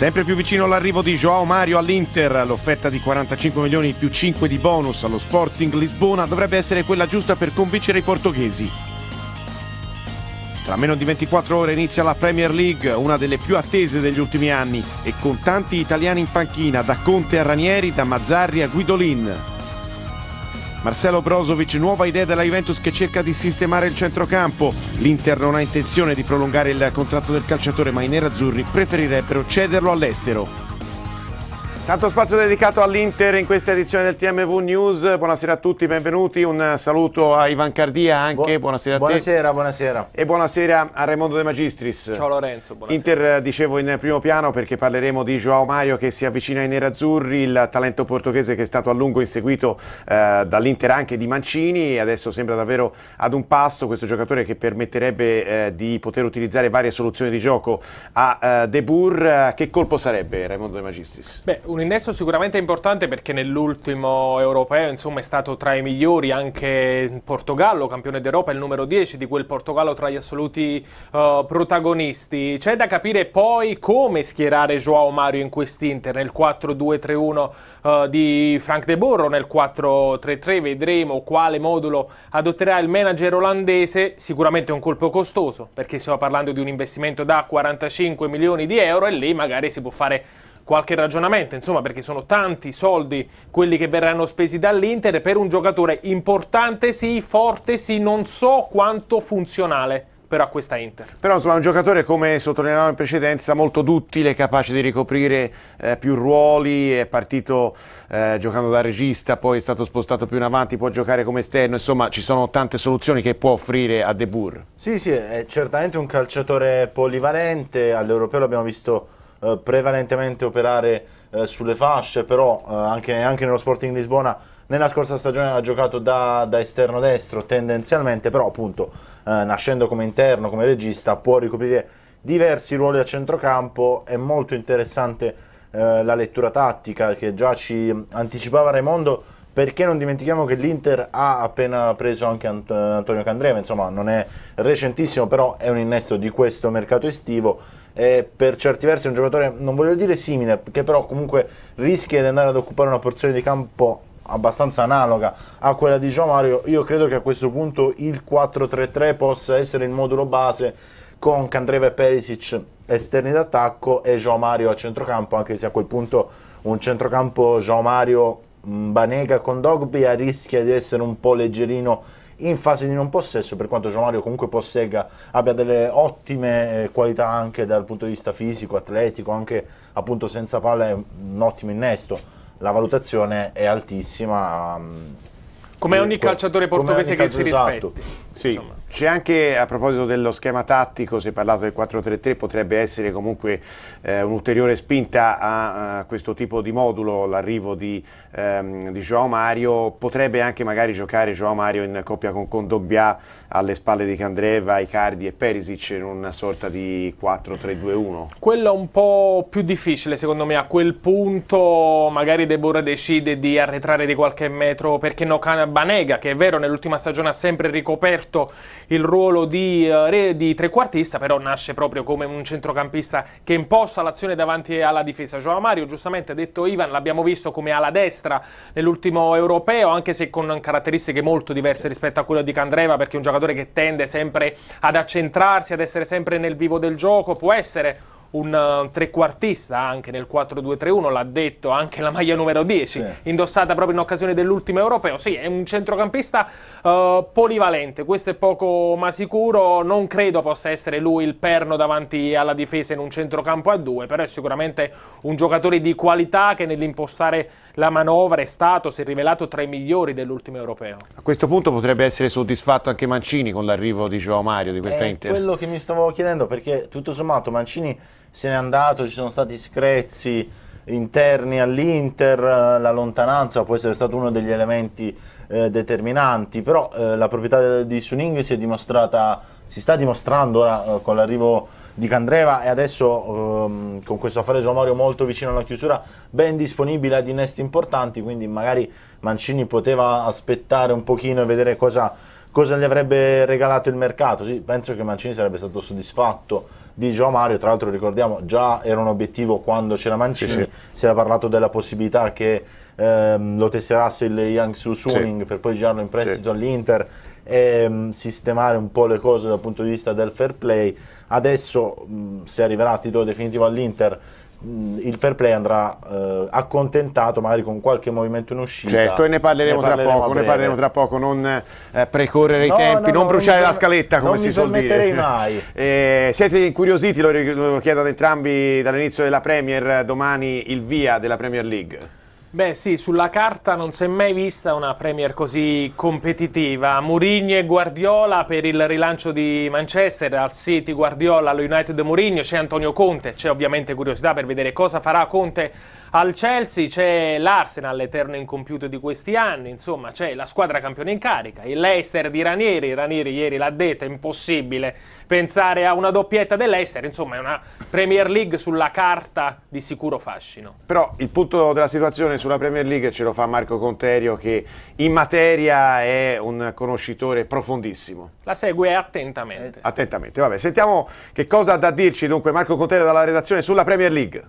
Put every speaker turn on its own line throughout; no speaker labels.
Sempre più vicino all'arrivo di Joao Mario all'Inter, l'offerta di 45 milioni più 5 di bonus allo Sporting Lisbona dovrebbe essere quella giusta per convincere i portoghesi. Tra meno di 24 ore inizia la Premier League, una delle più attese degli ultimi anni, e con tanti italiani in panchina, da Conte a Ranieri, da Mazzarri a Guidolin. Marcelo Brozovic, nuova idea della Juventus che cerca di sistemare il centrocampo. L'Inter non ha intenzione di prolungare il contratto del calciatore, ma i nerazzurri preferirebbero cederlo all'estero. Tanto spazio dedicato all'Inter in questa edizione del TMV News. Buonasera a tutti, benvenuti. Un saluto a Ivan Cardia anche, buonasera a te. Buonasera, buonasera. E buonasera a Raimondo De Magistris. Ciao
Lorenzo, buonasera.
Inter, eh, dicevo, in primo piano perché parleremo di Joao Mario che si avvicina ai nerazzurri, il talento portoghese che è stato a lungo inseguito eh, dall'Inter anche di Mancini e adesso sembra davvero ad un passo questo giocatore che permetterebbe eh, di poter utilizzare varie soluzioni di gioco a eh, De Boer. Che colpo sarebbe Raimondo De Magistris?
Beh, un un innesso sicuramente importante perché nell'ultimo europeo insomma, è stato tra i migliori anche in Portogallo, campione d'Europa, il numero 10 di quel Portogallo tra gli assoluti uh, protagonisti. C'è da capire poi come schierare Joao Mario in quest'Inter, nel 4-2-3-1 uh, eh, di Frank De Borro, nel 4-3-3 vedremo quale modulo adotterà il manager olandese, sicuramente un colpo costoso perché stiamo parlando di un investimento da 45 milioni di euro e lì magari si può fare qualche ragionamento, insomma, perché sono tanti soldi quelli che verranno spesi dall'Inter per un giocatore importante, sì, forte, sì, non so quanto funzionale però a questa Inter.
Però insomma è un giocatore come sottolineavamo in precedenza molto duttile, capace di ricoprire eh, più ruoli, è partito eh, giocando da regista, poi è stato spostato più in avanti, può giocare come esterno, insomma ci sono tante soluzioni che può offrire a De Boer.
Sì, sì, è certamente un calciatore polivalente, all'Europeo l'abbiamo visto eh, prevalentemente operare eh, sulle fasce, però eh, anche, anche, nello Sporting Lisbona nella scorsa stagione ha giocato da, da esterno destro tendenzialmente, però appunto eh, nascendo come interno, come regista, può ricoprire diversi ruoli a centrocampo, è molto interessante la lettura tattica che già ci anticipava Raimondo perché non dimentichiamo che l'Inter ha appena preso anche Antonio Candreva, insomma non è recentissimo, però è un innesto di questo mercato estivo è per certi versi un giocatore, non voglio dire simile, che però comunque rischia di andare ad occupare una porzione di campo abbastanza analoga a quella di Gio Mario. Io credo che a questo punto il 4-3-3 possa essere il modulo base con Candreva e Perisic esterni d'attacco e Gio Mario a centrocampo, anche se a quel punto un centrocampo Gio Mario Banega con Dogby rischia di essere un po' leggerino in fase di non possesso, per quanto Gio Mario comunque possegga, abbia delle ottime eh, qualità anche dal punto di vista fisico, atletico, anche appunto senza palla è un ottimo innesto. La valutazione è altissima. Mm,
come ogni calciatore portoghese ogni calcio, che si rispetti. Esatto.
Sì. Insomma.
C'è anche a proposito dello schema tattico, si è parlato del 4-3-3, potrebbe essere comunque eh, un'ulteriore spinta a, a, questo tipo di modulo, l'arrivo di, ehm, di, Joao Mario, potrebbe anche magari giocare Joao Mario in coppia con Condobbia alle spalle di Candreva, Icardi e Perisic in una sorta di 4-3-2-1. Quello
un po' più difficile secondo me, a quel punto magari Deborah decide di arretrare di qualche metro, perché no Banega, che è vero nell'ultima stagione ha sempre ricoperto il ruolo di, eh, di trequartista, però nasce proprio come un centrocampista che imposta l'azione davanti alla difesa. Joao Mario, giustamente ha detto Ivan, l'abbiamo visto come ala destra nell'ultimo europeo, anche se con caratteristiche molto diverse rispetto a quella di Candreva, perché è un giocatore che tende sempre ad accentrarsi, ad essere sempre nel vivo del gioco, può essere un eh, trequartista anche nel 4-2-3-1, l'ha detto anche la maglia numero 10, sì. indossata proprio in occasione dell'ultimo europeo. Sì, è un centrocampista uh, polivalente, questo è poco ma sicuro, non credo possa essere lui il perno davanti alla difesa in un centrocampo a due, però è sicuramente un giocatore di qualità che nell'impostare la manovra è stato,
si è rivelato tra i migliori dell'ultimo europeo.
A questo punto potrebbe essere soddisfatto anche Mancini con l'arrivo di Joao Mario di questa è Inter. È quello
che mi stavo chiedendo perché tutto sommato Mancini se n'è andato, ci sono stati screzi interni all'Inter, eh, la lontananza può essere stato uno degli elementi eh, determinanti, però eh, la proprietà di Suning si è dimostrata, si sta dimostrando ora eh, con l'arrivo di Candreva e adesso ehm, con questo affare Mario molto vicino alla chiusura, ben disponibile ad innesti importanti, quindi magari Mancini poteva aspettare un pochino e vedere cosa, cosa gli avrebbe regalato il mercato. Sì, penso che Mancini sarebbe stato soddisfatto di Gio Mario, tra l'altro ricordiamo già era un obiettivo quando c'era Mancini, sì, sì. si era parlato della possibilità che ehm, lo tesserasse il Yangsu Suning sì. per poi girarlo in prestito all'Inter e mm, sistemare un po' le cose dal punto di vista del fair play. Adesso mm, se arriverà a titolo definitivo all'Inter Mm, il fair play andrà eh, accontentato magari con qualche movimento in uscita. Certo, e ne parleremo, ne parleremo tra poco, ne parleremo tra
poco, non eh, precorrere no, i tempi, no, non bruciare non la scaletta come si suol dire. non mai. Eh, siete incuriositi, lo chiedo ad entrambi dall'inizio della Premier, domani il via della Premier League.
Beh sì, sulla carta non si è mai vista una Premier così competitiva. Mourinho e Guardiola per il rilancio di Manchester, al City Guardiola, allo United Mourinho, c'è Antonio Conte, c'è ovviamente curiosità per vedere cosa farà Conte al Chelsea c'è l'Arsenal, l'eterno incompiuto di questi anni, insomma c'è la squadra campione in carica, il Leicester di Ranieri, Ranieri ieri l'ha detto, è impossibile pensare a una doppietta dell'Ester, insomma è una Premier League sulla carta di sicuro fascino.
Però il punto della situazione sulla Premier League ce lo fa Marco Conterio che in materia è un conoscitore profondissimo.
La segue attentamente.
Attentamente, vabbè, sentiamo che cosa ha da dirci dunque Marco Conterio dalla redazione
sulla Premier League.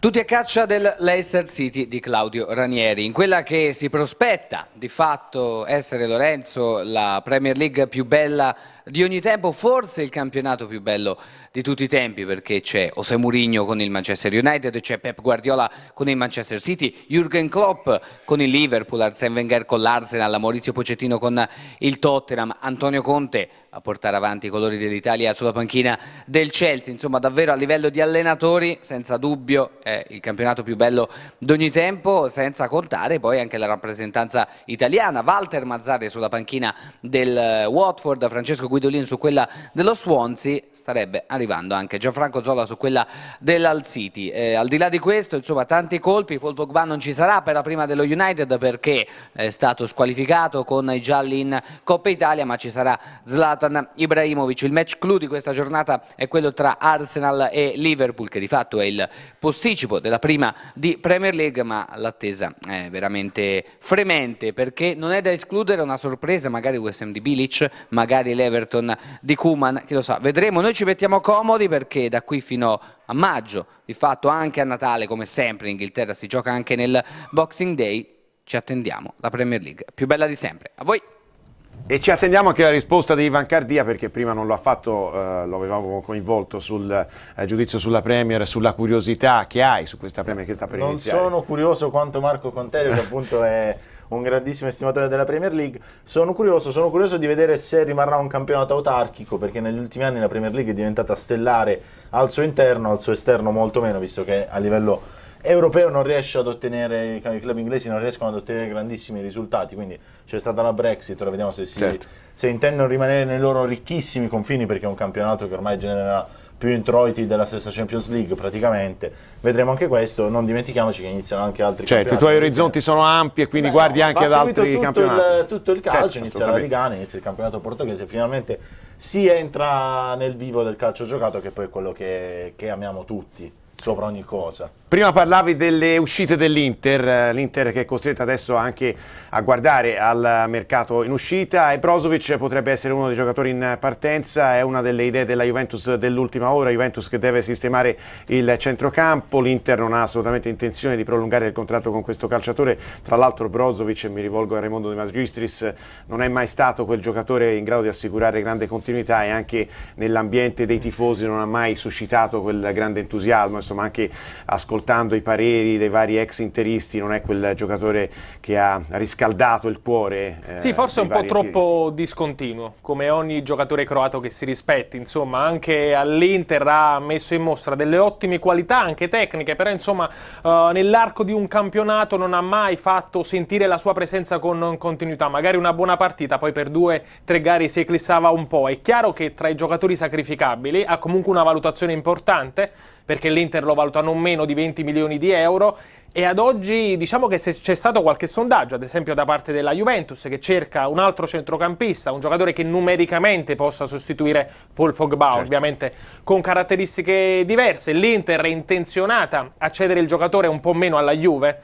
Tutti a caccia del Leicester City di Claudio Ranieri, in quella che si prospetta di fatto essere Lorenzo la Premier League più bella di ogni tempo, forse il campionato più bello di tutti i tempi perché c'è José Mourinho con il Manchester United, c'è Pep Guardiola con il Manchester City, Jürgen Klopp con il Liverpool, Arsene Wenger con l'Arsenal, Maurizio Pocettino con il Tottenham, Antonio Conte a portare avanti i colori dell'Italia sulla panchina del Chelsea, insomma davvero a livello di allenatori senza dubbio è il campionato più bello di ogni tempo, senza contare poi anche la rappresentanza italiana, Walter Mazzari sulla panchina del eh, Watford, Francesco Guidolin su quella dello Swansea, starebbe arrivando anche Gianfranco Zola su quella dell'Al City. Eh, al di là di questo, insomma, tanti colpi, Paul Pogba non ci sarà per la prima dello United perché è stato squalificato con i gialli in Coppa Italia, ma ci sarà Zlatan Ibrahimovic. Il match clou di questa giornata è quello tra Arsenal e Liverpool, che di fatto è il posticipo della prima di Premier League, ma l'attesa è veramente fremente perché non è da escludere una sorpresa, magari West Ham di Bilic, magari l'Ever Everton di Kuman, che lo sa, vedremo, noi ci mettiamo comodi perché da qui fino a maggio, di fatto anche a Natale come sempre in Inghilterra si gioca anche nel Boxing Day, ci attendiamo la Premier League più bella di sempre, a voi! E ci attendiamo anche la risposta di
Ivan Cardia perché prima non lo ha fatto, eh, lo avevamo coinvolto sul eh, giudizio sulla Premier, sulla curiosità che hai su questa Premier che sta per non iniziare. Non
sono curioso quanto Marco Conterio che appunto è un grandissimo estimatore della Premier League. Sono curioso, sono curioso di vedere se rimarrà un campionato autarchico, perché negli ultimi anni la Premier League è diventata stellare al suo interno, al suo esterno molto meno, visto che a livello europeo non riesce ad ottenere, i club inglesi non riescono ad ottenere grandissimi risultati, quindi c'è stata la Brexit, ora vediamo se, si, certo. se intendono rimanere nei loro ricchissimi confini, perché è un campionato che ormai genera più introiti della stessa Champions League praticamente. Vedremo anche questo, non dimentichiamoci che iniziano anche altri certo, Certo, i tuoi orizzonti
sono ampi e quindi Beh, guardi anche ad altri tutto campionati. Il, tutto il certo, calcio, certo, inizia la Ligana,
inizia il campionato portoghese, finalmente si entra nel vivo del calcio giocato che poi è quello che, che amiamo tutti sopra ogni cosa.
Prima parlavi delle uscite dell'Inter, eh, l'Inter che è costretta adesso anche a guardare al mercato in uscita e Brozovic potrebbe essere uno dei giocatori in partenza, è una delle idee della Juventus dell'ultima ora, Juventus che deve sistemare il centrocampo, l'Inter non ha assolutamente intenzione di prolungare il contratto con questo calciatore, tra l'altro Brozovic, mi rivolgo a Raimondo De Magistris, non è mai stato quel giocatore in grado di assicurare grande continuità e anche nell'ambiente dei tifosi non ha mai suscitato quel grande entusiasmo insomma anche ascoltando i pareri dei vari ex interisti, non è quel giocatore che ha riscaldato il cuore. Eh, sì, forse è un po' troppo
interisti. discontinuo, come ogni giocatore croato che si rispetti, insomma anche all'Inter ha messo in mostra delle ottime qualità, anche tecniche, però insomma eh, nell'arco di un campionato non ha mai fatto sentire la sua presenza con continuità, magari una buona partita, poi per due, tre gare si eclissava un po'. È chiaro che tra i giocatori sacrificabili ha comunque una valutazione importante, perché l'Inter lo valuta non meno di 20 milioni di euro e ad oggi diciamo che c'è stato qualche sondaggio, ad esempio da parte della Juventus che cerca un altro centrocampista, un giocatore che numericamente possa sostituire Paul Pogba, certo. ovviamente con caratteristiche diverse. L'Inter è intenzionata a cedere il giocatore un po' meno alla Juve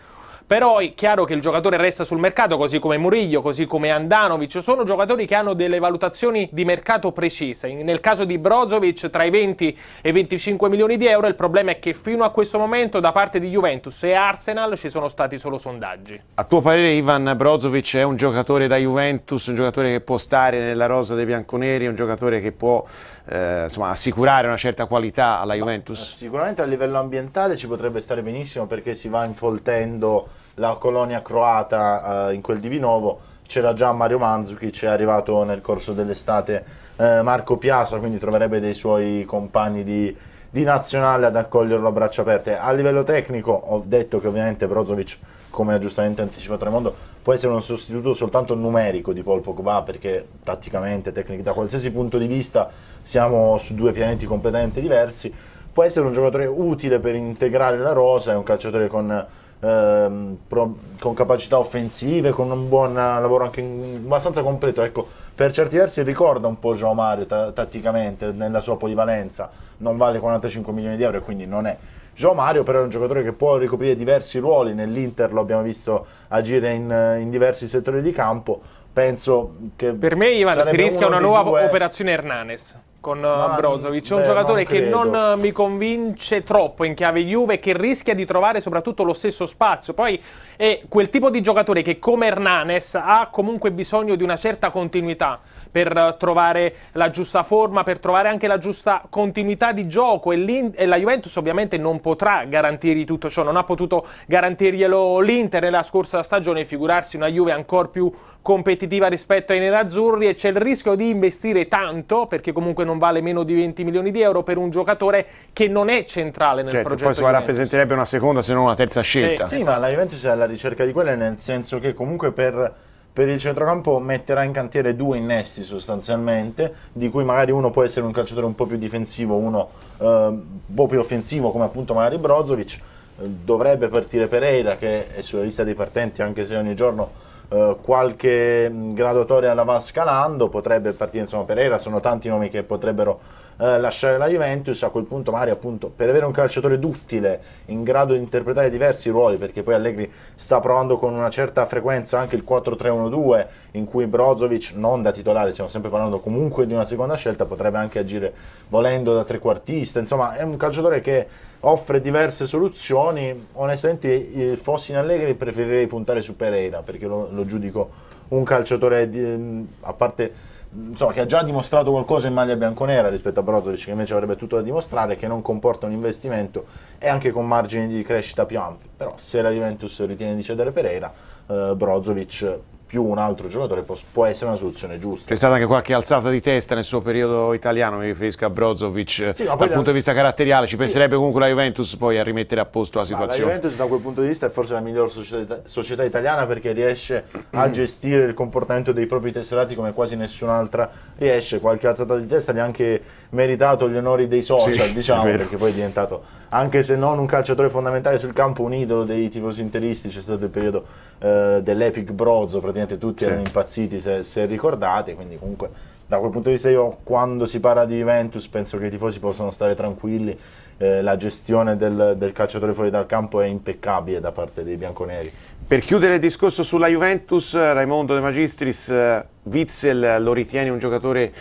però è chiaro che il giocatore resta sul mercato, così come Murillo, così come Andanovic. Sono giocatori che hanno delle valutazioni di mercato precise. Nel caso di Brozovic, tra i 20 e i 25 milioni di euro, il problema è che fino a questo momento da parte di Juventus e Arsenal ci sono stati solo sondaggi.
A tuo parere, Ivan Brozovic è un giocatore da Juventus, un giocatore che può stare nella rosa dei bianconeri, un giocatore che può eh, insomma, assicurare una certa qualità alla Juventus? Ma,
sicuramente a livello ambientale ci potrebbe stare benissimo perché si va infoltendo la colonia croata eh, in quel di Divinovo c'era già Mario Mandzukic, è arrivato nel corso dell'estate eh, Marco Piazza, quindi troverebbe dei suoi compagni di, di, nazionale ad accoglierlo a braccia aperte. A livello tecnico ho detto che ovviamente Brozovic, come ha giustamente anticipato Raimondo, può essere un sostituto soltanto numerico di Paul Pogba, perché tatticamente, tecnic, da qualsiasi punto di vista siamo su due pianeti completamente diversi. Può essere un giocatore utile per integrare la rosa, è un calciatore con ehm, pro, con capacità offensive, con un buon lavoro anche in, abbastanza completo. Ecco, per certi versi ricorda un po' Gio Mario tatticamente nella sua polivalenza, non vale 45 milioni di euro e quindi non è Gio Mario però è un giocatore che può ricoprire diversi ruoli nell'Inter, lo abbiamo visto agire in, in diversi settori di campo. Penso che per me Ivan si rischia una nuova due...
operazione Hernanes con ma, eh, Brozovic. un beh, giocatore non che non
eh, mi convince
troppo in chiave Juve, che rischia di trovare soprattutto lo stesso spazio. Poi è quel tipo di giocatore che come Hernanes ha comunque bisogno di una certa continuità per eh, trovare la giusta forma, per trovare anche la giusta continuità di gioco e, e la Juventus ovviamente non potrà garantirgli tutto ciò, non ha potuto garantirglielo l'Inter nella scorsa stagione, figurarsi una Juve ancora più competitiva rispetto ai nerazzurri e c'è il rischio di investire tanto, perché comunque non vale meno di 20 milioni di euro, per un giocatore che non è centrale nel
certo, progetto. Poi si rappresenterebbe una seconda se non una terza scelta. Sì, sì
esatto. ma la Juventus è la alla ricerca di quelle, nel senso che comunque per, per il centrocampo metterà in cantiere due innesti sostanzialmente, di cui magari uno può essere un calciatore un po' più difensivo, uno eh, un po' più offensivo come appunto magari Brozovic, dovrebbe partire Pereira che è sulla lista dei partenti anche se ogni giorno eh, qualche graduatoria la va scalando, potrebbe partire insomma Pereira, sono tanti nomi che potrebbero eh, lasciare la Juventus, a quel punto Mario appunto per avere un calciatore duttile in grado di interpretare diversi ruoli, perché poi Allegri sta provando con una certa frequenza anche il 4-3-1-2 in cui Brozovic non da titolare, stiamo sempre parlando comunque di una seconda scelta, potrebbe anche agire volendo da trequartista, insomma è un calciatore che offre diverse soluzioni, onestamente eh, fossi in Allegri preferirei puntare su Pereira perché lo, lo giudico un calciatore di, mm, a parte insomma, che ha già dimostrato qualcosa in maglia bianconera rispetto a Brozovic che invece avrebbe tutto da dimostrare, che non comporta un investimento e anche con margini di crescita più ampi. Però se la Juventus ritiene di cedere Pereira, eh, Brozovic più un altro giocatore può, può, essere una soluzione giusta.
C'è stata anche qualche alzata di testa nel suo periodo italiano, mi riferisco a Brozovic, sì, dal la... punto di vista caratteriale, ci sì. penserebbe comunque la Juventus poi a rimettere a posto la situazione. Ma la
Juventus da quel punto di vista è forse la miglior società, società italiana perché riesce a gestire il comportamento dei propri tesserati come quasi nessun'altra riesce, qualche alzata di testa gli ha anche meritato gli onori dei social, sì, diciamo, perché poi è diventato, anche se non un calciatore fondamentale sul campo, un idolo dei tifosi interisti, c'è stato il periodo eh, dell'Epic Brozo praticamente praticamente tutti sì. erano impazziti se, se, ricordate, quindi comunque da quel punto di vista io quando si parla di Juventus penso che i tifosi possano stare tranquilli, eh, la gestione del, del calciatore fuori dal campo è impeccabile da parte dei bianconeri.
Per chiudere il discorso sulla Juventus, Raimondo De Magistris, eh, Witzel lo ritiene un giocatore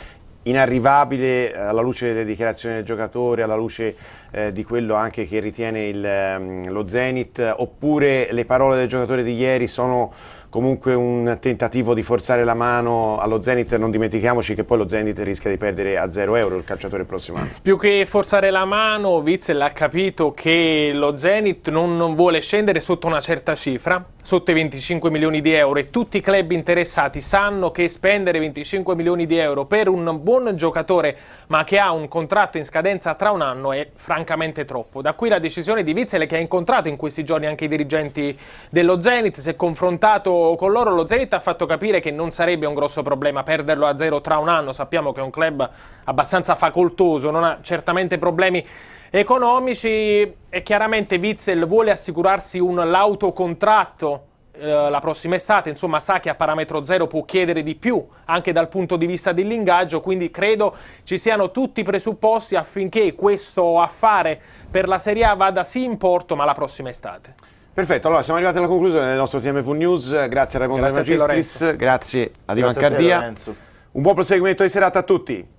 inarrivabile eh, alla luce delle dichiarazioni del giocatore, alla luce eh, di quello anche che ritiene il, ehm, lo Zenit, oppure le parole del giocatore di ieri sono comunque un tentativo di forzare la mano allo Zenit, non dimentichiamoci che poi lo Zenit rischia di perdere a 0 euro il calciatore il prossimo anno.
Più che forzare la mano, Witzel ha capito che lo Zenit non, non vuole scendere sotto una certa cifra, sotto i 25 milioni di euro e tutti i club interessati sanno che spendere 25 milioni di euro per un buon giocatore ma che ha un contratto in scadenza tra un anno è francamente troppo. Da qui la decisione di Witzel che ha incontrato in questi giorni anche i dirigenti dello Zenit, si è confrontato con loro, lo Zenit ha fatto capire che non sarebbe un grosso problema perderlo a zero tra un anno, sappiamo che è un club abbastanza facoltoso, non ha certamente problemi economici e chiaramente Witzel vuole assicurarsi un l'autocontratto eh, la prossima estate, insomma sa che a parametro zero può chiedere di più anche dal punto di vista dell'ingaggio, quindi credo ci siano tutti i presupposti affinché questo affare per la Serie A vada sì in porto ma la prossima estate.
Perfetto, allora siamo arrivati alla conclusione del nostro TMV News, eh, grazie a Raimondo De Magistris, grazie a Divan Cardia, un buon proseguimento di serata a tutti.